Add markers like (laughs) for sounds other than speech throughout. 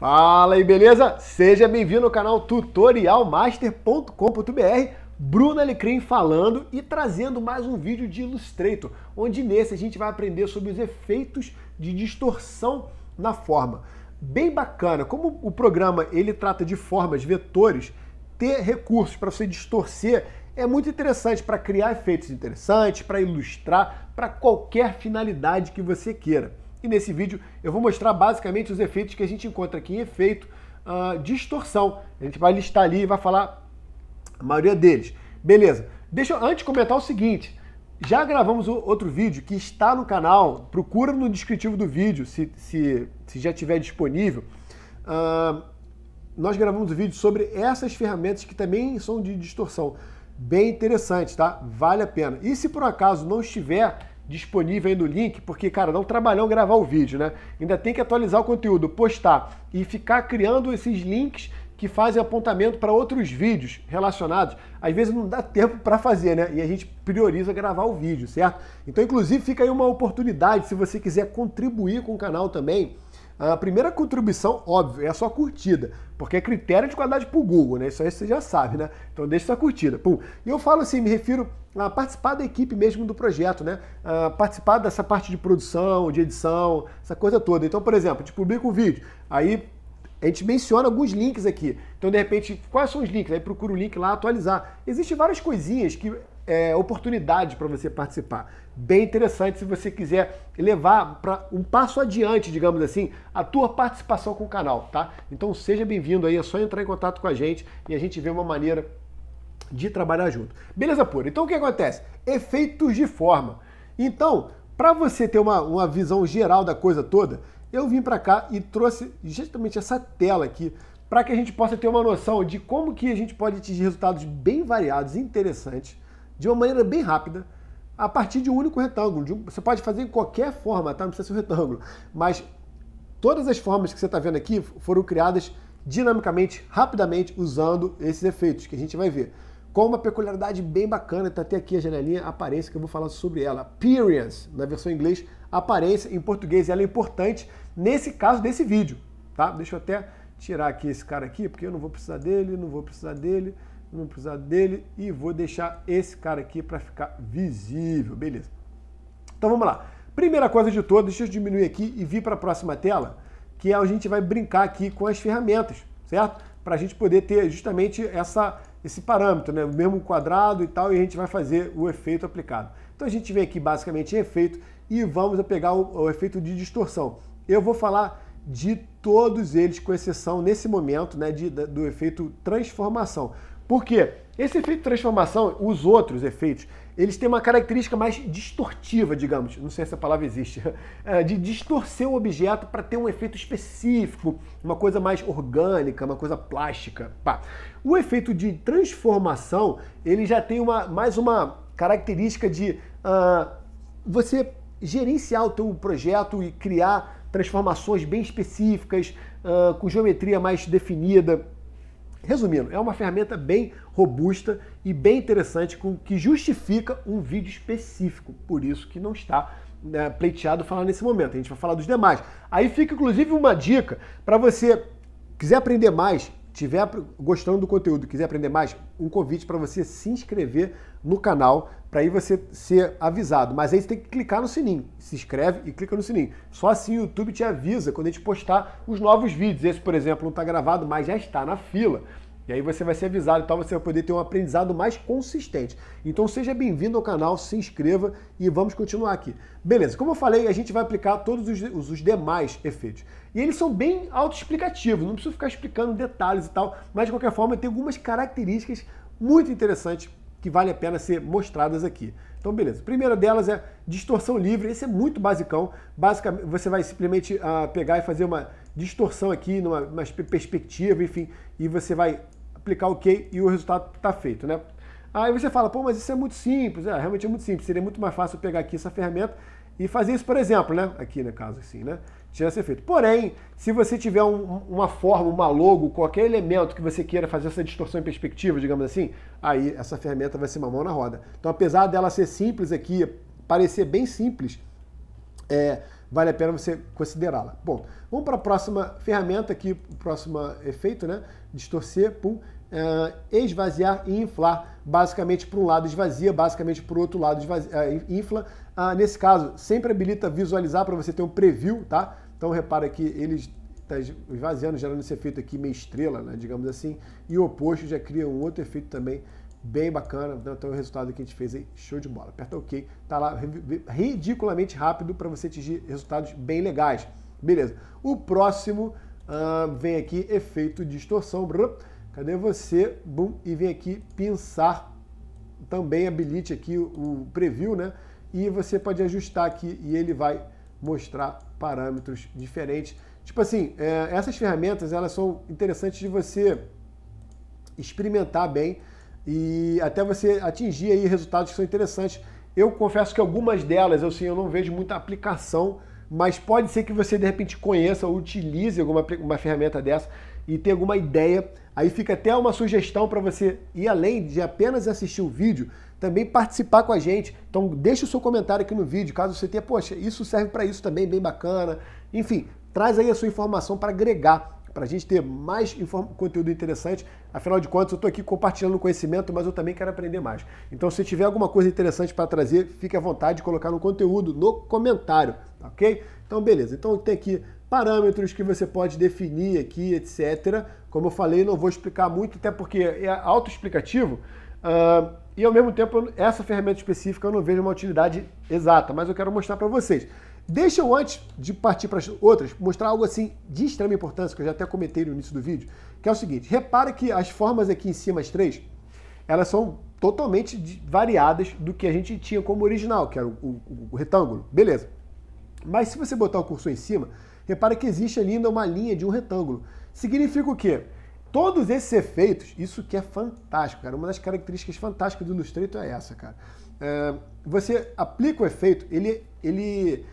Fala aí, beleza? Seja bem-vindo ao canal tutorialmaster.com.br Bruna Alecrim falando e trazendo mais um vídeo de Illustrator, onde nesse a gente vai aprender sobre os efeitos de distorção na forma. Bem bacana, como o programa ele trata de formas, vetores, ter recursos para você distorcer é muito interessante para criar efeitos interessantes, para ilustrar, para qualquer finalidade que você queira. E nesse vídeo eu vou mostrar basicamente os efeitos que a gente encontra aqui em efeito uh, ah, distorção. A gente vai listar ali e vai falar a maioria deles. Beleza. Deixa eu antes comentar o seguinte. Já gravamos outro vídeo que está no canal. Procura no descritivo do vídeo, se, se, se já tiver disponível. Uh, nós gravamos um vídeo sobre essas ferramentas que também são de distorção. Bem interessante, tá? Vale a pena. E se por acaso não estiver disponível aí no link, porque, cara, dá um trabalhão gravar o vídeo, né? Ainda tem que atualizar o conteúdo, postar e ficar criando esses links que fazem apontamento para outros vídeos relacionados. Às vezes não dá tempo para fazer, né? E a gente prioriza gravar o vídeo, certo? Então, inclusive, fica aí uma oportunidade se você quiser contribuir com o canal também a primeira contribuição, óbvio, é a sua curtida, porque é critério de qualidade para o Google, né? Isso aí você já sabe, né? Então deixa sua curtida. Pum. E eu falo assim, me refiro a participar da equipe mesmo do projeto, né? A participar dessa parte de produção, de edição, essa coisa toda. Então, por exemplo, a gente publica um vídeo, aí a gente menciona alguns links aqui. Então, de repente, quais são os links? Aí procura o link lá, atualizar. Existem várias coisinhas que é, oportunidade para você participar. Bem interessante se você quiser levar para um passo adiante, digamos assim, a tua participação com o canal, tá? Então seja bem-vindo aí, é só entrar em contato com a gente e a gente vê uma maneira de trabalhar junto. Beleza pura? Então o que acontece? Efeitos de forma. Então, para você ter uma, uma visão geral da coisa toda, eu vim para cá e trouxe justamente essa tela aqui para que a gente possa ter uma noção de como que a gente pode atingir resultados bem variados e interessantes de uma maneira bem rápida a partir de um único retângulo. Um, você pode fazer em qualquer forma, tá? Não precisa ser um retângulo. Mas todas as formas que você está vendo aqui foram criadas dinamicamente, rapidamente, usando esses efeitos que a gente vai ver com uma peculiaridade bem bacana, tá até aqui a janelinha, aparência, que eu vou falar sobre ela. Appearance, na versão em inglês, aparência, em português ela é importante nesse caso desse vídeo, tá? Deixa eu até tirar aqui esse cara aqui, porque eu não vou precisar dele, não vou precisar dele, não vou precisar dele, e vou deixar esse cara aqui para ficar visível, beleza. Então vamos lá. Primeira coisa de todas, deixa eu diminuir aqui e vir para a próxima tela, que a gente vai brincar aqui com as ferramentas, certo? Para a gente poder ter justamente essa esse parâmetro, né? o mesmo quadrado e tal, e a gente vai fazer o efeito aplicado. Então a gente vem aqui basicamente em efeito e vamos pegar o, o efeito de distorção. Eu vou falar de todos eles, com exceção nesse momento né, de, do efeito transformação. Por quê? Esse efeito de transformação, os outros efeitos, eles têm uma característica mais distortiva, digamos, não sei se a palavra existe, (laughs) é, de distorcer o objeto para ter um efeito específico, uma coisa mais orgânica, uma coisa plástica. Pá. O efeito de transformação, ele já tem uma, mais uma característica de uh, você gerenciar o teu projeto e criar transformações bem específicas, uh, com geometria mais definida Resumindo, é uma ferramenta bem robusta e bem interessante com que justifica um vídeo específico, por isso que não está né, pleiteado falar nesse momento. A gente vai falar dos demais. Aí fica inclusive uma dica para você quiser aprender mais Estiver gostando do conteúdo, quiser aprender mais, um convite para você se inscrever no canal, para aí você ser avisado. Mas aí você tem que clicar no sininho. Se inscreve e clica no sininho. Só assim o YouTube te avisa quando a gente postar os novos vídeos. Esse, por exemplo, não está gravado, mas já está na fila. E aí você vai ser avisado e tal, você vai poder ter um aprendizado mais consistente. Então seja bem-vindo ao canal, se inscreva e vamos continuar aqui. Beleza, como eu falei, a gente vai aplicar todos os, os, demais efeitos. E eles são bem autoexplicativos, não preciso ficar explicando detalhes e tal, mas de qualquer forma tem algumas características muito interessantes que vale a pena ser mostradas aqui. Então, beleza. A primeira delas é distorção livre. Esse é muito basicão. Basicamente, você vai simplesmente uh, pegar e fazer uma distorção aqui, numa perspectiva, enfim, e você vai aplicar OK e o resultado está feito, né? Aí você fala, pô, mas isso é muito simples. É, realmente é muito simples. Seria muito mais fácil eu pegar aqui essa ferramenta e fazer isso, por exemplo, né? Aqui no caso assim, né? Tinha ser feito. Porém, se você tiver um, uma forma, uma logo, qualquer elemento que você queira fazer essa distorção em perspectiva, digamos assim, aí essa ferramenta vai ser uma mão na roda. Então, apesar dela ser simples aqui, parecer bem simples, é, vale a pena você considerá-la. Bom, vamos para a próxima ferramenta aqui, o próximo eh, efeito, né? Distorcer, pum, eh, esvaziar e inflar. Basicamente, para um lado esvazia, basicamente para o outro lado esvazia, eh, infla. Ah, nesse caso, sempre habilita visualizar para você ter um preview, tá? Então, repara que eles tá está esvaziando, gerando esse efeito aqui meio estrela, né, digamos assim, e o oposto já cria um outro efeito também bem bacana. Então, então, o resultado que a gente fez aí, show de bola. Aperta OK, tá lá ridiculamente rápido para você atingir resultados bem legais. Beleza. O próximo uh, vem aqui, efeito distorção. Cadê você? Boom. E vem aqui, pensar. Também habilite aqui o preview, né? E você pode ajustar aqui e ele vai mostrar parâmetros diferentes. Tipo assim, eh, essas ferramentas, elas são interessantes de você experimentar bem e até você atingir aí resultados que são interessantes. Eu confesso que algumas delas, eu eu não vejo muita aplicação, mas pode ser que você de repente conheça ou utilize alguma uma ferramenta dessa e tenha alguma ideia. Aí fica até uma sugestão para você ir além de apenas assistir o vídeo, também participar com a gente. Então deixa o seu comentário aqui no vídeo, caso você tenha, poxa, isso serve para isso também, bem bacana. Enfim, traz aí a sua informação para agregar para a gente ter mais conteúdo interessante. Afinal de contas, eu estou aqui compartilhando conhecimento, mas eu também quero aprender mais. Então, se tiver alguma coisa interessante para trazer, fique à vontade de colocar no conteúdo, no comentário, tá ok? Então, beleza. Então, tem aqui parâmetros que você pode definir aqui, etc. Como eu falei, não vou explicar muito, até porque é autoexplicativo. Uh, e ao mesmo tempo, essa ferramenta específica eu não vejo uma utilidade exata, mas eu quero mostrar para vocês. Deixa eu, antes de partir para as outras, mostrar algo assim de extrema importância, que eu já até comentei no início do vídeo, que é o seguinte: repara que as formas aqui em cima, as três, elas são totalmente variadas do que a gente tinha como original, que era o, o, o retângulo. Beleza. Mas se você botar o cursor em cima, repara que existe ali ainda uma linha de um retângulo. Significa o quê? Todos esses efeitos, isso que é fantástico, cara. Uma das características fantásticas do Illustrator é essa, cara. É, você aplica o efeito, ele, ele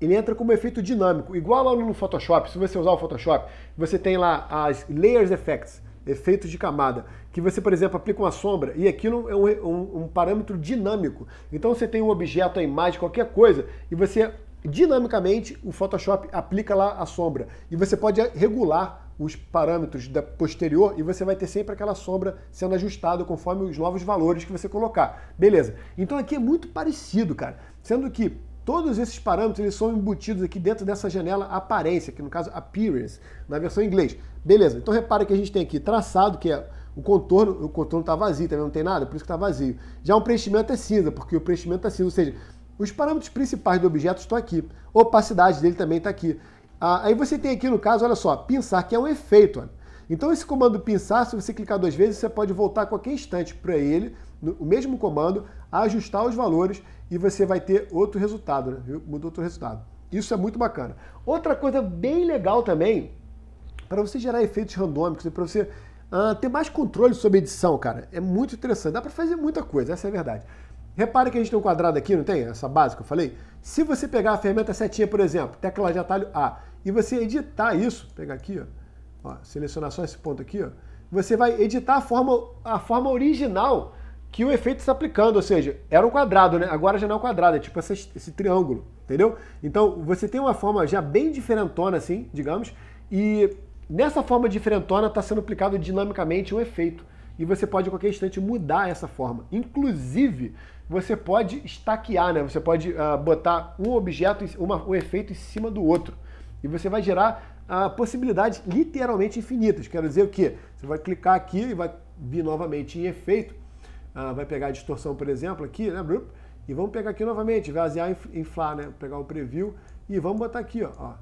ele entra como efeito dinâmico, igual lá no Photoshop. Se você usar o Photoshop, você tem lá as layers effects, efeitos de camada, que você, por exemplo, aplica uma sombra e aquilo é um, um, um parâmetro dinâmico. Então você tem um objeto, a imagem, qualquer coisa, e você dinamicamente o Photoshop aplica lá a sombra e você pode regular os parâmetros da posterior e você vai ter sempre aquela sombra sendo ajustada conforme os novos valores que você colocar. Beleza. Então aqui é muito parecido, cara. Sendo que Todos esses parâmetros eles são embutidos aqui dentro dessa janela aparência, que no caso appearance, na versão em inglês. Beleza, então repara que a gente tem aqui traçado, que é o contorno, o contorno está vazio, também tá não tem nada, por isso que está vazio. Já um preenchimento é cinza, porque o preenchimento é cinza, ou seja, os parâmetros principais do objeto estão aqui. Opacidade dele também está aqui. Ah, aí você tem aqui, no caso, olha só, pinçar, que é um efeito. Olha. Então esse comando pinçar, se você clicar duas vezes, você pode voltar a qualquer instante para ele, no, o mesmo comando, ajustar os valores e você vai ter outro resultado, né? muda outro resultado. Isso é muito bacana. Outra coisa bem legal também, para você gerar efeitos randômicos e para você uh, ter mais controle sobre edição, cara, é muito interessante. Dá para fazer muita coisa, essa é a verdade. Repare que a gente tem um quadrado aqui, não tem? Essa base que eu falei. Se você pegar a ferramenta setinha, por exemplo, tecla de atalho A, e você editar isso, pegar aqui, ó, ó selecionar só esse ponto aqui, ó, você vai editar a forma, a forma original que o efeito está aplicando, ou seja, era um quadrado, né? Agora já não é um quadrado, é tipo esse triângulo, entendeu? Então você tem uma forma já bem diferentona, assim, digamos, e nessa forma diferentona está sendo aplicado dinamicamente um efeito. E você pode a qualquer instante mudar essa forma. Inclusive, você pode estaquear, né? Você pode uh, botar um objeto, uma, um efeito em cima do outro. E você vai gerar uh, possibilidades literalmente infinitas. Quero dizer o quê? Você vai clicar aqui e vai vir novamente em efeito ah, vai pegar a distorção, por exemplo, aqui, né? E vamos pegar aqui novamente, vaziar e inflar, né? Pegar o preview e vamos botar aqui, ó.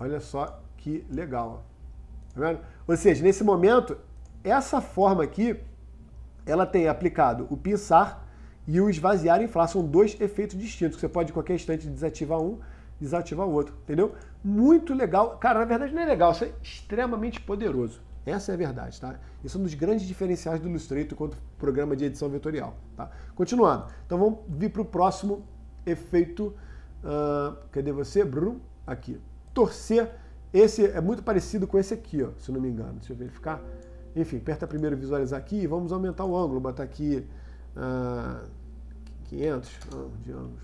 Olha só que legal, ó. Tá vendo? Ou seja, nesse momento, essa forma aqui, ela tem aplicado o pinçar e o esvaziar e inflar. São dois efeitos distintos. Você pode, em qualquer instante, desativar um, desativar o outro, entendeu? Muito legal. Cara, na verdade não é legal, isso é extremamente poderoso. Essa é a verdade, tá? Isso é um dos grandes diferenciais do Illustrator quanto programa de edição vetorial, tá? Continuando. Então vamos vir para o próximo efeito. Uh, cadê você? Bruno? aqui. Torcer. Esse é muito parecido com esse aqui, ó, se não me engano. Deixa eu verificar. Enfim, aperta primeiro visualizar aqui e vamos aumentar o ângulo. Botar aqui uh, ah, 500 de ângulos.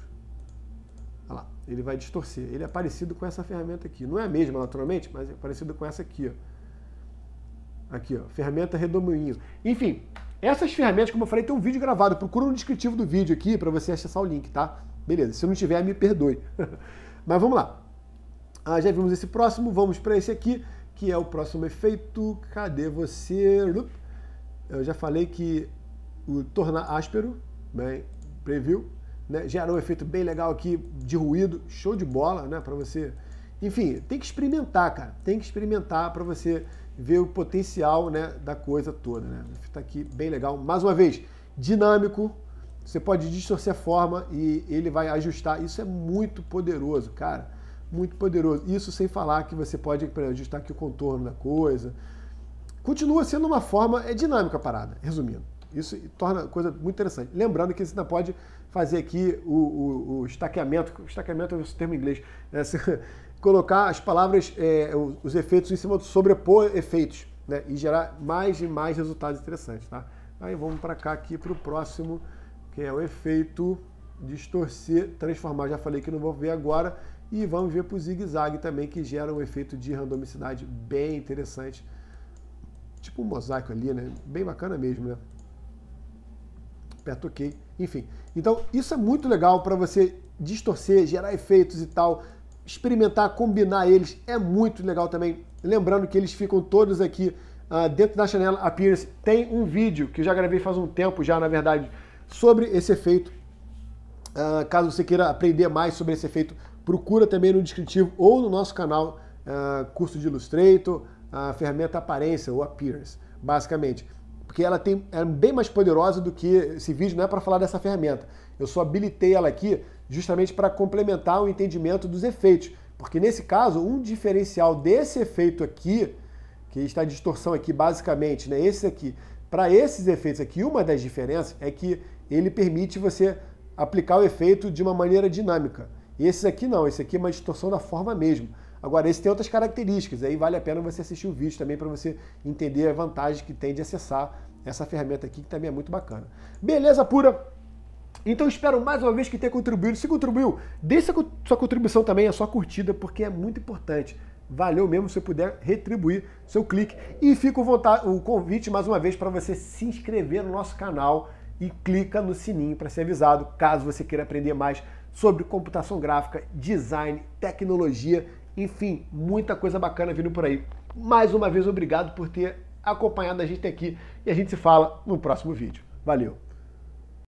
Olha lá, ele vai distorcer. Ele é parecido com essa ferramenta aqui. Não é a mesma, naturalmente, mas é parecido com essa aqui, ó. Aqui, ó, ferramenta redemoinho. Enfim, essas ferramentas, como eu falei, tem um vídeo gravado. Procura no descritivo do vídeo aqui para você acessar o link, tá? Beleza, se não tiver, me perdoe. (laughs) Mas vamos lá. Ah, já vimos esse próximo, vamos para esse aqui, que é o próximo efeito. Cadê você? Eu já falei que o tornar áspero, bem, né, preview, né? Gerou um efeito bem legal aqui de ruído, show de bola, né? Para você. Enfim, tem que experimentar, cara. Tem que experimentar para você ver o potencial né, da coisa toda. Né? Está aqui bem legal. Mais uma vez, dinâmico. Você pode distorcer a forma e ele vai ajustar. Isso é muito poderoso, cara. Muito poderoso. Isso sem falar que você pode ajustar aqui o contorno da coisa. Continua sendo uma forma, é dinâmica a parada, resumindo. Isso torna a coisa muito interessante. Lembrando que você ainda pode fazer aqui o, o, o estaqueamento. O estaqueamento é o termo em inglês. você, né? (laughs) colocar as palavras, é, os efeitos em cima do sobrepor efeitos, né? E gerar mais e mais resultados interessantes, tá? Aí vamos para cá aqui para o próximo, que é o efeito distorcer, transformar. Já falei que não vou ver agora. E vamos ver para o zigue-zague também, que gera um efeito de randomicidade bem interessante. Tipo um mosaico ali, né? Bem bacana mesmo, né? Aperta OK. Enfim, então isso é muito legal para você distorcer, gerar efeitos e tal, experimentar, combinar eles é muito legal também. Lembrando que eles ficam todos aqui uh, dentro da janela Appearance. Tem um vídeo que eu já gravei faz um tempo já, na verdade, sobre esse efeito. Uh, caso você queira aprender mais sobre esse efeito, procura também no descritivo ou no nosso canal uh, curso de Illustrator, a ferramenta Aparência ou Appearance, basicamente. Porque ela tem, é bem mais poderosa do que esse vídeo, não é para falar dessa ferramenta. Eu só habilitei ela aqui justamente para complementar o entendimento dos efeitos. Porque nesse caso, um diferencial desse efeito aqui, que está a tá distorção aqui basicamente, né, esse aqui, para esses efeitos aqui, uma das diferenças é que ele permite você aplicar o efeito de uma maneira dinâmica. Esses aqui não, esse aqui é uma distorção da forma mesmo. Agora, esse tem outras características, aí vale a pena você assistir o vídeo também para você entender a vantagem que tem de acessar essa ferramenta aqui, que também é muito bacana. Beleza pura? Então espero mais uma vez que tenha contribuído. Se contribuiu, deixe sua contribuição também, a sua curtida, porque é muito importante. Valeu mesmo se puder retribuir seu clique. E fica o convite mais uma vez para você se inscrever no nosso canal e clica no sininho para ser avisado caso você queira aprender mais sobre computação gráfica, design, tecnologia, enfim, muita coisa bacana vindo por aí. Mais uma vez, obrigado por ter acompanhado a gente aqui e a gente se fala no próximo vídeo. Valeu!